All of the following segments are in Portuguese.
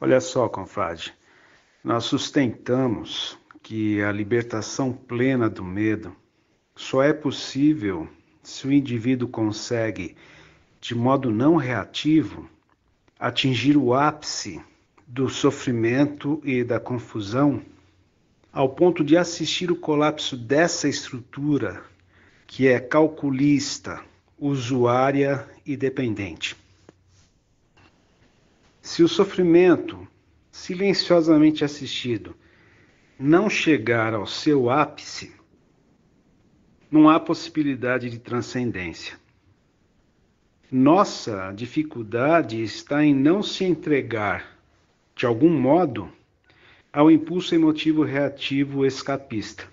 Olha só, confrade, nós sustentamos que a libertação plena do medo só é possível se o indivíduo consegue, de modo não reativo, atingir o ápice do sofrimento e da confusão, ao ponto de assistir o colapso dessa estrutura que é calculista, usuária e dependente. Se o sofrimento silenciosamente assistido não chegar ao seu ápice, não há possibilidade de transcendência. Nossa dificuldade está em não se entregar, de algum modo, ao impulso emotivo reativo escapista.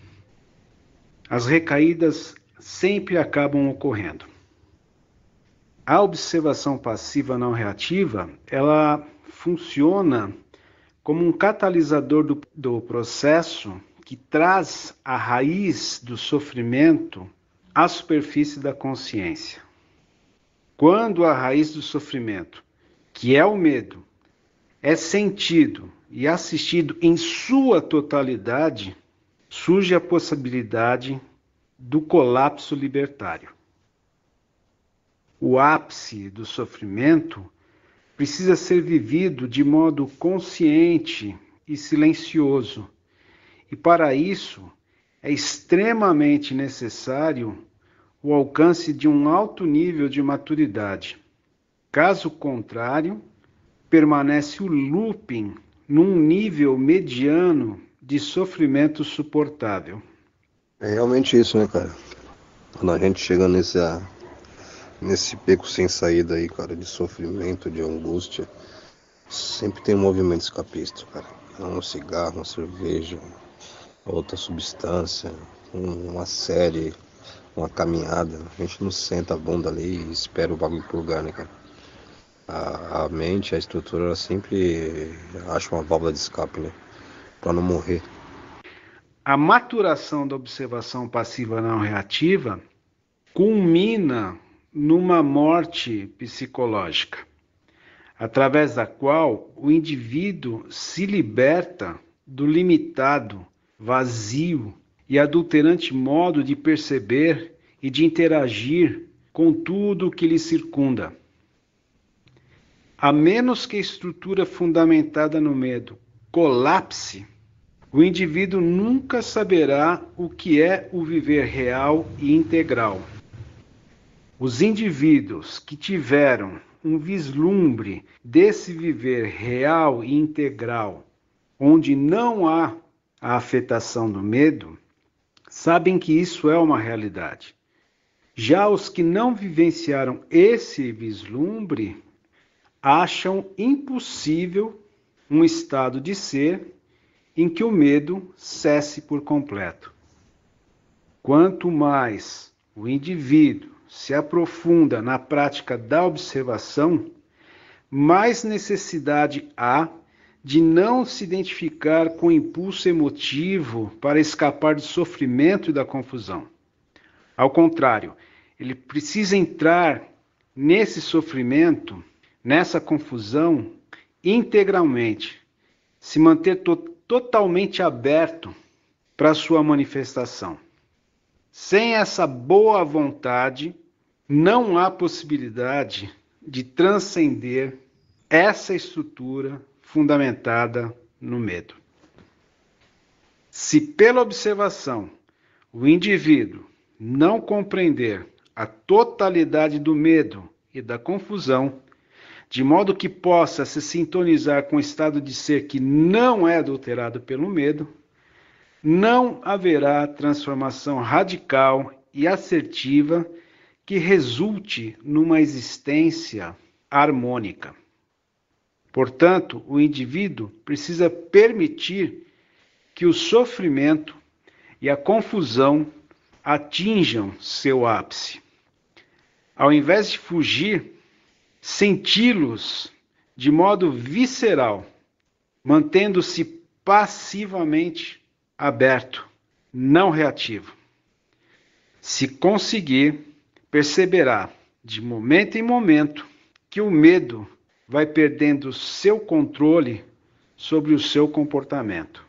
As recaídas sempre acabam ocorrendo. A observação passiva não reativa, ela funciona como um catalisador do, do processo que traz a raiz do sofrimento à superfície da consciência. Quando a raiz do sofrimento, que é o medo, é sentido e assistido em sua totalidade, surge a possibilidade do colapso libertário o ápice do sofrimento precisa ser vivido de modo consciente e silencioso. E para isso é extremamente necessário o alcance de um alto nível de maturidade. Caso contrário, permanece o looping num nível mediano de sofrimento suportável. É realmente isso, né, cara? Quando a gente chega nessa nesse beco sem saída aí, cara, de sofrimento, de angústia, sempre tem um movimento escapista, cara. É um cigarro, uma cerveja, outra substância, uma série, uma caminhada. A gente não senta a bunda ali e espera o bagulho pro lugar, né, cara? A, a mente, a estrutura, ela sempre acha uma válvula de escape, né? Pra não morrer. A maturação da observação passiva não reativa culmina numa morte psicológica, através da qual o indivíduo se liberta do limitado, vazio e adulterante modo de perceber e de interagir com tudo o que lhe circunda. A menos que a estrutura fundamentada no medo colapse, o indivíduo nunca saberá o que é o viver real e integral. Os indivíduos que tiveram um vislumbre desse viver real e integral, onde não há a afetação do medo, sabem que isso é uma realidade. Já os que não vivenciaram esse vislumbre acham impossível um estado de ser em que o medo cesse por completo. Quanto mais o indivíduo se aprofunda na prática da observação, mais necessidade há de não se identificar com o impulso emotivo para escapar do sofrimento e da confusão. Ao contrário, ele precisa entrar nesse sofrimento, nessa confusão, integralmente, se manter to totalmente aberto para sua manifestação. Sem essa boa vontade, não há possibilidade de transcender essa estrutura fundamentada no medo. Se pela observação o indivíduo não compreender a totalidade do medo e da confusão, de modo que possa se sintonizar com o estado de ser que não é adulterado pelo medo, não haverá transformação radical e assertiva que resulte numa existência harmônica. Portanto, o indivíduo precisa permitir que o sofrimento e a confusão atinjam seu ápice. Ao invés de fugir, senti-los de modo visceral, mantendo-se passivamente aberto, não reativo. Se conseguir, perceberá de momento em momento que o medo vai perdendo seu controle sobre o seu comportamento.